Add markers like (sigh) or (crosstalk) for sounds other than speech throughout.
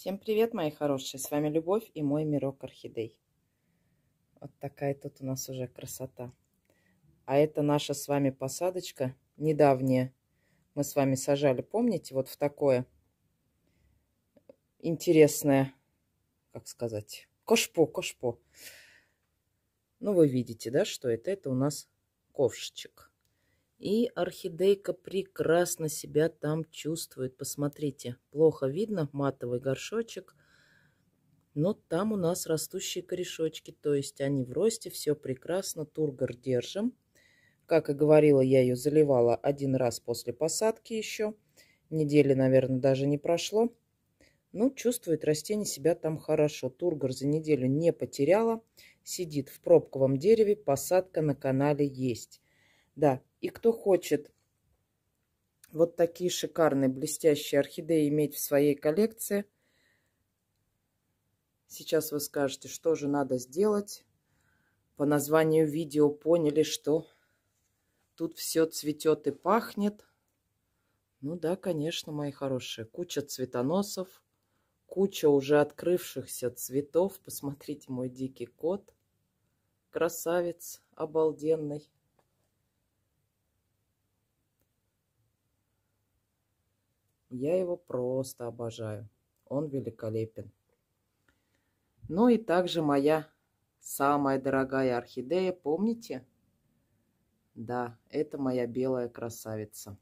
Всем привет, мои хорошие! С вами Любовь и мой мирок орхидей. Вот такая тут у нас уже красота. А это наша с вами посадочка недавняя. Мы с вами сажали, помните, вот в такое интересное, как сказать, кошпо, кошпо. Ну, вы видите, да, что это? Это у нас ковшичек. И орхидейка прекрасно себя там чувствует. Посмотрите, плохо видно матовый горшочек. Но там у нас растущие корешочки, то есть они в росте, все прекрасно, тургор держим. Как и говорила, я ее заливала один раз после посадки еще. Недели, наверное, даже не прошло. Ну, чувствует растение себя там хорошо. Тургор за неделю не потеряла. Сидит в пробковом дереве, посадка на канале есть. Да, и кто хочет вот такие шикарные блестящие орхидеи иметь в своей коллекции, сейчас вы скажете, что же надо сделать. По названию видео поняли, что тут все цветет и пахнет. Ну да, конечно, мои хорошие, куча цветоносов, куча уже открывшихся цветов. Посмотрите, мой дикий кот, красавец обалденный. Я его просто обожаю. Он великолепен. Ну и также моя самая дорогая орхидея, помните? Да, это моя белая красавица.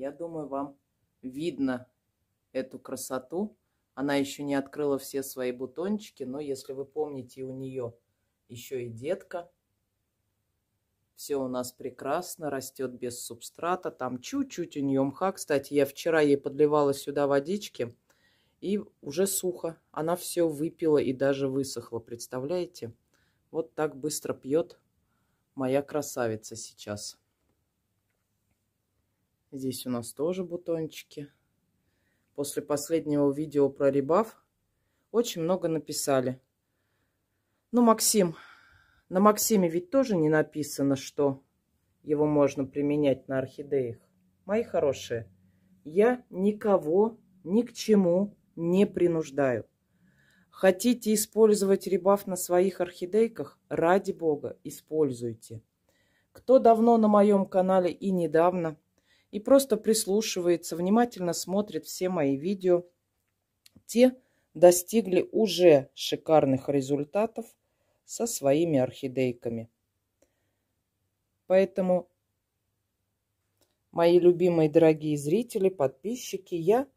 Я думаю, вам видно эту красоту. Она еще не открыла все свои бутончики, но если вы помните, у нее еще и детка. Все у нас прекрасно, растет без субстрата. Там чуть-чуть у нее мха. Кстати, я вчера ей подливала сюда водички, и уже сухо. Она все выпила и даже высохла, представляете? Вот так быстро пьет моя красавица сейчас. Здесь у нас тоже бутончики. После последнего видео про Рибав очень много написали. Ну, Максим, на Максиме ведь тоже не написано, что его можно применять на орхидеях. Мои хорошие, я никого ни к чему не принуждаю. Хотите использовать Рибав на своих орхидейках? Ради бога, используйте. Кто давно на моем канале и недавно – и просто прислушивается, внимательно смотрит все мои видео. Те достигли уже шикарных результатов со своими орхидейками. Поэтому, мои любимые дорогие зрители, подписчики, я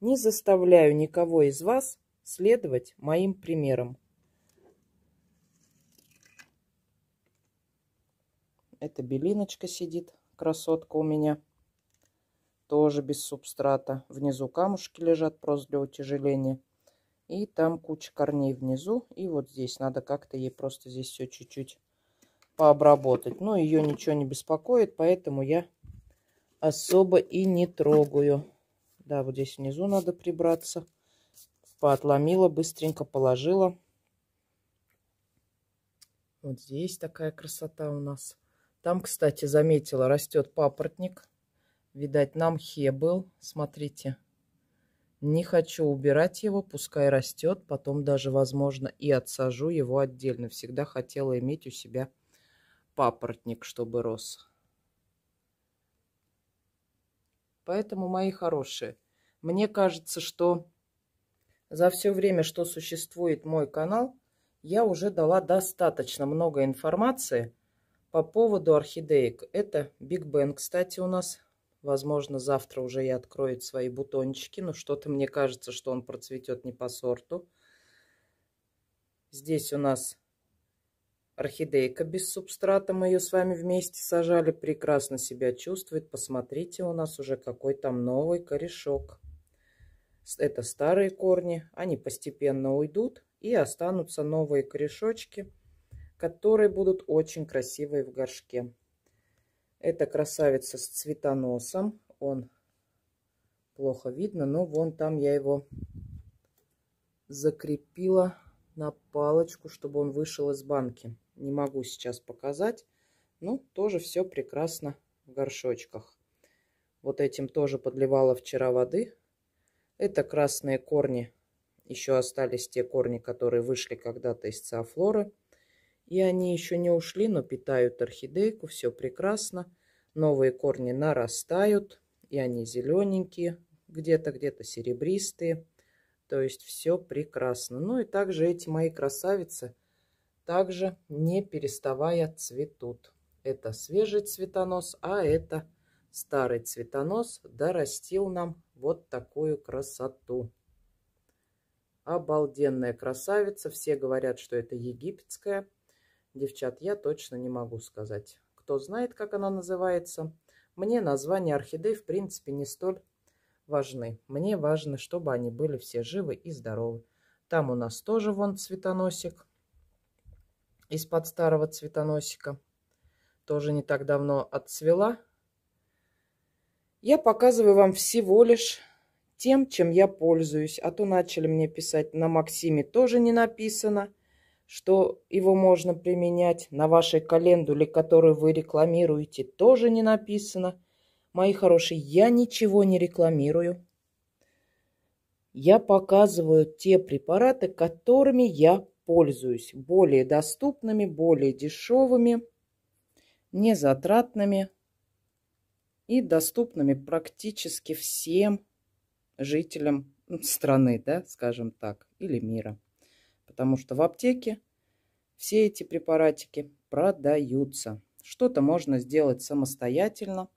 не заставляю никого из вас следовать моим примерам. Это белиночка сидит, красотка у меня тоже без субстрата. Внизу камушки лежат просто для утяжеления. И там куча корней внизу. И вот здесь надо как-то ей просто здесь все чуть-чуть пообработать. Но ну, ее ничего не беспокоит, поэтому я особо и не трогаю. Да, вот здесь внизу надо прибраться. Поотломила, быстренько положила. Вот здесь такая красота у нас. Там, кстати, заметила, растет папоротник. Видать, нам хе был. Смотрите. Не хочу убирать его, пускай растет. Потом даже, возможно, и отсажу его отдельно. Всегда хотела иметь у себя папоротник, чтобы рос. Поэтому, мои хорошие, мне кажется, что за все время, что существует мой канал, я уже дала достаточно много информации по поводу орхидеек. Это Биг Бен, кстати, у нас Возможно, завтра уже и откроет свои бутончики, но что-то мне кажется, что он процветет не по сорту. Здесь у нас орхидейка без субстрата. Мы ее с вами вместе сажали. Прекрасно себя чувствует. Посмотрите, у нас уже какой там новый корешок. Это старые корни. Они постепенно уйдут и останутся новые корешочки, которые будут очень красивые в горшке. Это красавица с цветоносом. Он плохо видно, но вон там я его закрепила на палочку, чтобы он вышел из банки. Не могу сейчас показать. Ну, тоже все прекрасно в горшочках. Вот этим тоже подливала вчера воды. Это красные корни. Еще остались те корни, которые вышли когда-то из циафлоры. И они еще не ушли, но питают орхидейку, все прекрасно. Новые корни нарастают, и они зелененькие, где-то, где-то серебристые. То есть все прекрасно. Ну и также эти мои красавицы также не переставая цветут. Это свежий цветонос, а это старый цветонос дорастил нам вот такую красоту. Обалденная красавица. Все говорят, что это египетская. Девчат, я точно не могу сказать. Кто знает, как она называется? Мне названия орхидей в принципе не столь важны. Мне важно, чтобы они были все живы и здоровы. Там у нас тоже вон цветоносик из-под старого цветоносика. Тоже не так давно отцвела. Я показываю вам всего лишь тем, чем я пользуюсь. А то начали мне писать на Максиме тоже не написано что его можно применять на вашей календуле, которую вы рекламируете, тоже не написано. Мои хорошие, я ничего не рекламирую. Я показываю те препараты, которыми я пользуюсь, более доступными, более дешевыми, незатратными и доступными практически всем жителям страны, да, скажем так, или мира потому что в аптеке все эти препаратики продаются. Что-то можно сделать самостоятельно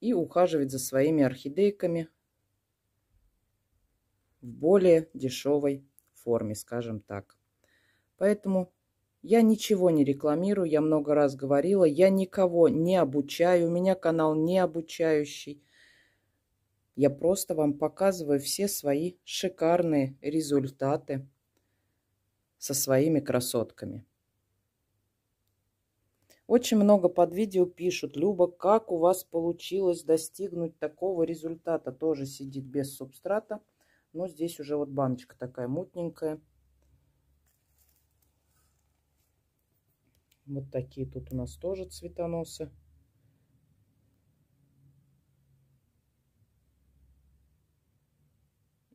и ухаживать за своими орхидейками в более дешевой форме, скажем так. Поэтому я ничего не рекламирую, я много раз говорила, я никого не обучаю, у меня канал не обучающий – я просто вам показываю все свои шикарные результаты со своими красотками. Очень много под видео пишут, Люба, как у вас получилось достигнуть такого результата? Тоже сидит без субстрата, но здесь уже вот баночка такая мутненькая. Вот такие тут у нас тоже цветоносы.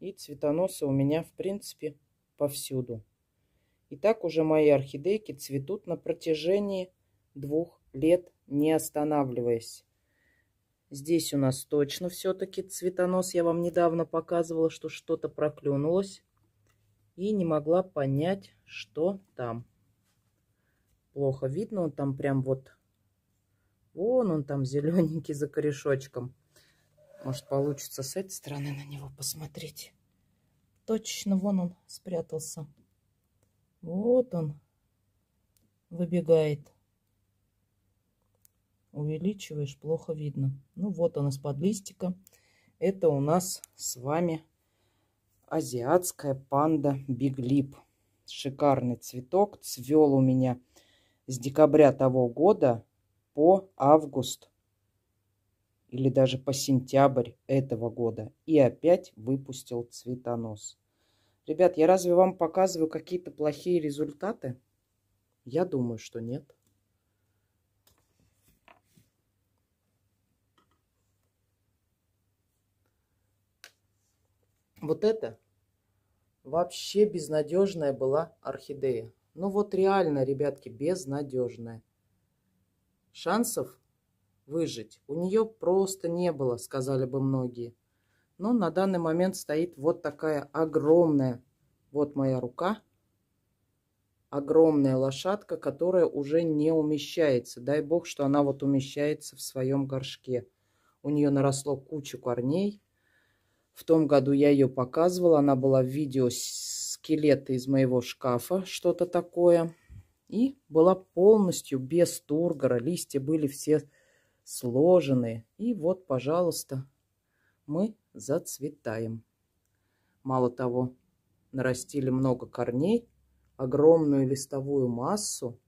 И цветоносы у меня, в принципе, повсюду. И так уже мои орхидейки цветут на протяжении двух лет, не останавливаясь. Здесь у нас точно все-таки цветонос. Я вам недавно показывала, что что-то проклюнулось. И не могла понять, что там. Плохо видно, он там прям вот... Вон он там зелененький за корешочком. Может, получится с этой стороны на него посмотреть. Точно, вон он спрятался. Вот он выбегает. Увеличиваешь, плохо видно. Ну, вот он из-под листика. Это у нас с вами азиатская панда биглип. Шикарный цветок. Цвел у меня с декабря того года по август или даже по сентябрь этого года и опять выпустил цветонос. Ребят, я разве вам показываю какие-то плохие результаты? Я думаю, что нет. Вот это вообще безнадежная была орхидея. Ну вот реально, ребятки, безнадежная. Шансов выжить. У нее просто не было, сказали бы многие. Но на данный момент стоит вот такая огромная, вот моя рука, огромная лошадка, которая уже не умещается. Дай бог, что она вот умещается в своем горшке. У нее наросло кучу корней. В том году я ее показывала. Она была в видео скелета из моего шкафа, что-то такое. И была полностью без тургора. Листья были все сложенные. И вот, пожалуйста, мы зацветаем. Мало того, нарастили много корней, огромную листовую массу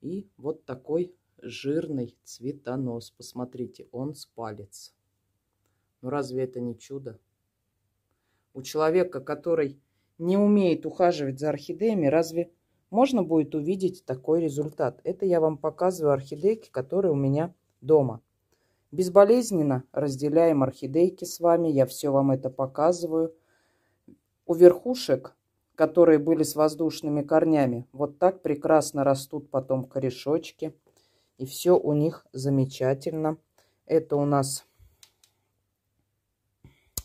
и вот такой жирный цветонос. Посмотрите, он с палец. Ну разве это не чудо? У человека, который не умеет ухаживать за орхидеями, разве можно будет увидеть такой результат? Это я вам показываю орхидейки, которые у меня дома. Безболезненно разделяем орхидейки с вами, я все вам это показываю. У верхушек, которые были с воздушными корнями, вот так прекрасно растут потом корешочки. И все у них замечательно. Это у нас...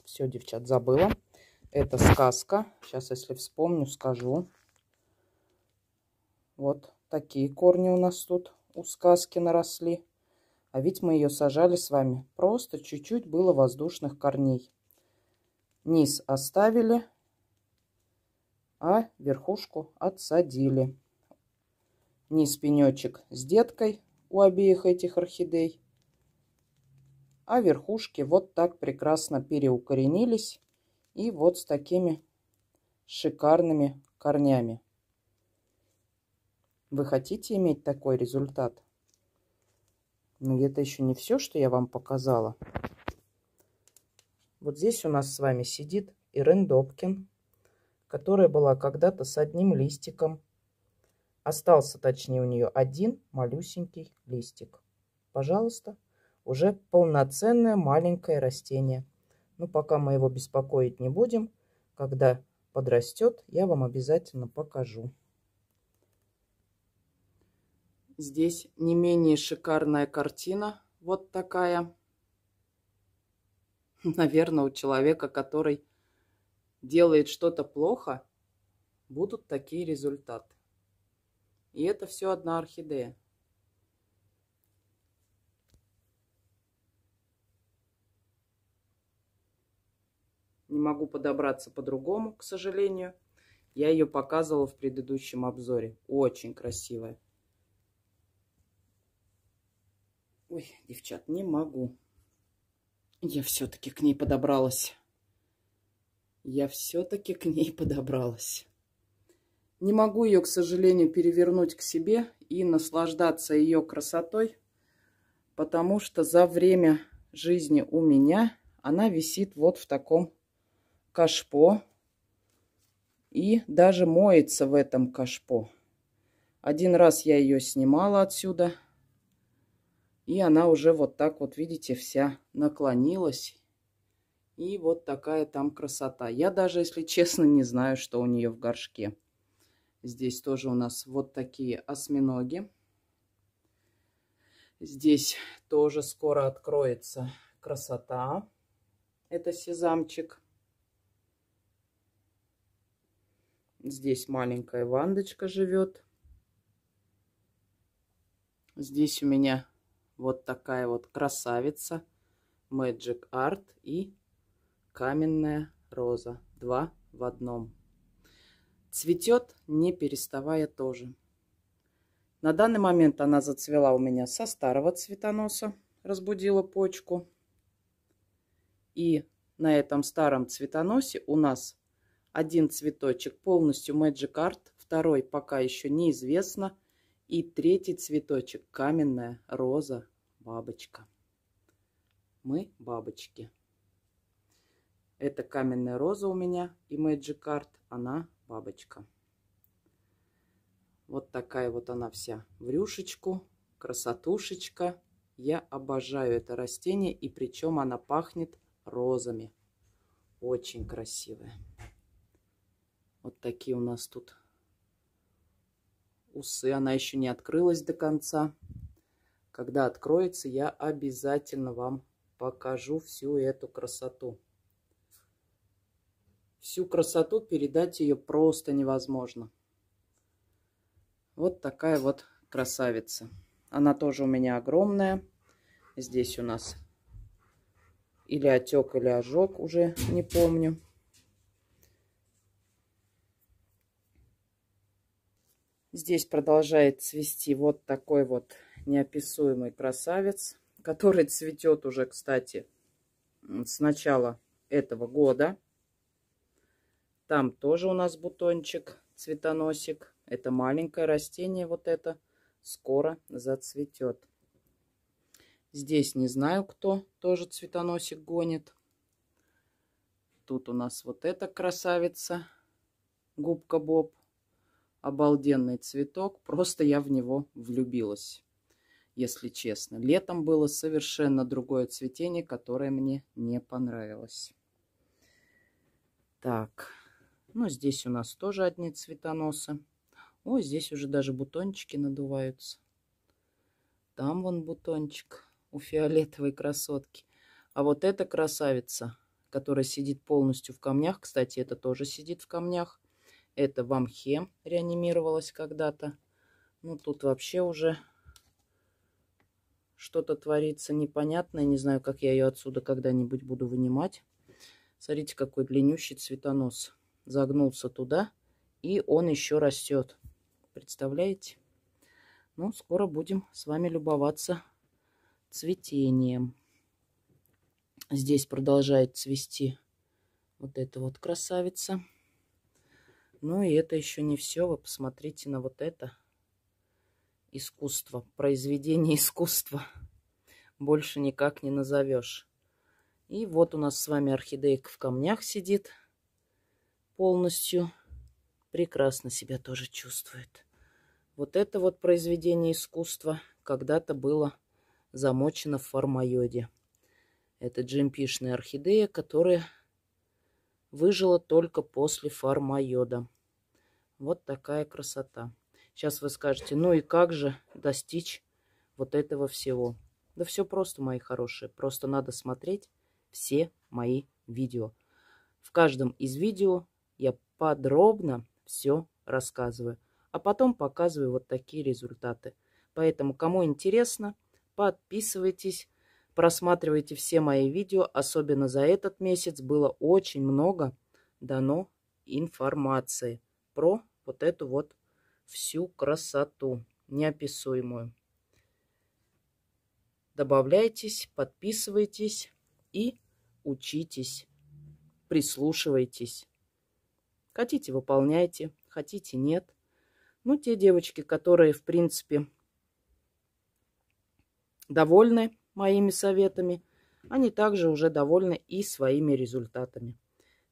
Все, девчат, забыла. Это сказка. Сейчас, если вспомню, скажу. Вот такие корни у нас тут у сказки наросли. А ведь мы ее сажали с вами. Просто чуть-чуть было воздушных корней. Низ оставили, а верхушку отсадили. Низ пенечек с деткой у обеих этих орхидей. А верхушки вот так прекрасно переукоренились. И вот с такими шикарными корнями. Вы хотите иметь такой результат? Но это еще не все, что я вам показала. Вот здесь у нас с вами сидит Ирен Добкин, которая была когда-то с одним листиком. Остался, точнее, у нее один малюсенький листик. Пожалуйста, уже полноценное маленькое растение. Но ну, пока мы его беспокоить не будем, когда подрастет, я вам обязательно покажу. Здесь не менее шикарная картина. Вот такая. Наверное, у человека, который делает что-то плохо, будут такие результаты. И это все одна орхидея. Не могу подобраться по-другому, к сожалению. Я ее показывала в предыдущем обзоре. Очень красивая. Ой, девчат, не могу. Я все-таки к ней подобралась. Я все-таки к ней подобралась. Не могу ее, к сожалению, перевернуть к себе и наслаждаться ее красотой, потому что за время жизни у меня она висит вот в таком кашпо и даже моется в этом кашпо. Один раз я ее снимала отсюда – и она уже вот так вот, видите, вся наклонилась. И вот такая там красота. Я даже, если честно, не знаю, что у нее в горшке. Здесь тоже у нас вот такие осьминоги. Здесь тоже скоро откроется красота. Это сезамчик. Здесь маленькая вандочка живет. Здесь у меня вот такая вот красавица. Magic Art и каменная роза. Два в одном. Цветет, не переставая тоже. На данный момент она зацвела у меня со старого цветоноса. Разбудила почку. И на этом старом цветоносе у нас один цветочек полностью Magic Art. Второй пока еще неизвестно. И третий цветочек, каменная роза, бабочка. Мы бабочки. Это каменная роза у меня и Magic Card, она бабочка. Вот такая вот она вся в рюшечку, красотушечка. Я обожаю это растение, и причем она пахнет розами. Очень красивая. Вот такие у нас тут усы. Она еще не открылась до конца. Когда откроется, я обязательно вам покажу всю эту красоту. Всю красоту передать ее просто невозможно. Вот такая вот красавица. Она тоже у меня огромная. Здесь у нас или отек, или ожог, уже не помню. Здесь продолжает цвести вот такой вот неописуемый красавец, который цветет уже, кстати, с начала этого года. Там тоже у нас бутончик, цветоносик. Это маленькое растение вот это. Скоро зацветет. Здесь не знаю кто, тоже цветоносик гонит. Тут у нас вот эта красавица, губка Боб обалденный цветок. Просто я в него влюбилась, если честно. Летом было совершенно другое цветение, которое мне не понравилось. Так, ну здесь у нас тоже одни цветоносы. О, здесь уже даже бутончики надуваются. Там вон бутончик у фиолетовой красотки. А вот эта красавица, которая сидит полностью в камнях, кстати, это тоже сидит в камнях, это в Амхе реанимировалась когда-то. Ну, тут вообще уже что-то творится непонятное. Не знаю, как я ее отсюда когда-нибудь буду вынимать. Смотрите, какой длиннющий цветонос. Загнулся туда, и он еще растет. Представляете? Ну, скоро будем с вами любоваться цветением. Здесь продолжает цвести вот эта вот красавица. Ну и это еще не все. Вы посмотрите на вот это. Искусство. Произведение (laughs) искусства. Больше никак не назовешь. И вот у нас с вами орхидейка в камнях сидит полностью. Прекрасно себя тоже чувствует. Вот это вот произведение искусства когда-то было замочено в формоеде. Это джемпишная орхидея, которая Выжила только после фармайода. Вот такая красота. Сейчас вы скажете, ну и как же достичь вот этого всего? Да все просто, мои хорошие. Просто надо смотреть все мои видео. В каждом из видео я подробно все рассказываю. А потом показываю вот такие результаты. Поэтому, кому интересно, подписывайтесь, Просматривайте все мои видео, особенно за этот месяц было очень много дано информации про вот эту вот всю красоту неописуемую. Добавляйтесь, подписывайтесь и учитесь, прислушивайтесь. Хотите, выполняйте, хотите, нет. Ну, те девочки, которые, в принципе, довольны моими советами, они также уже довольны и своими результатами.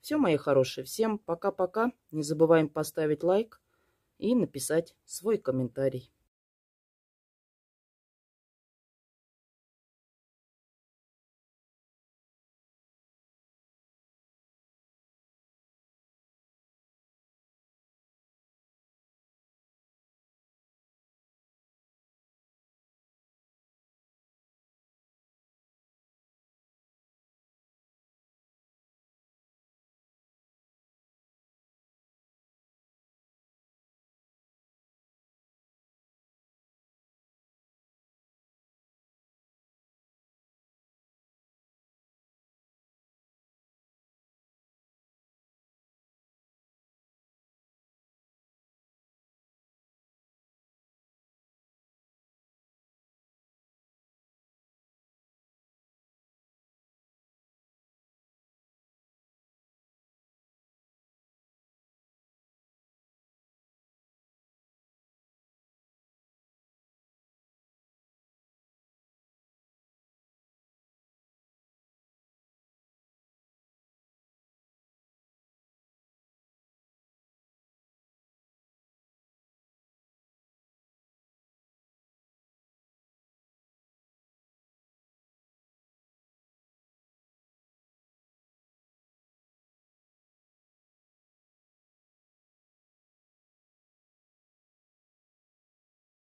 Все, мои хорошие, всем пока-пока. Не забываем поставить лайк и написать свой комментарий.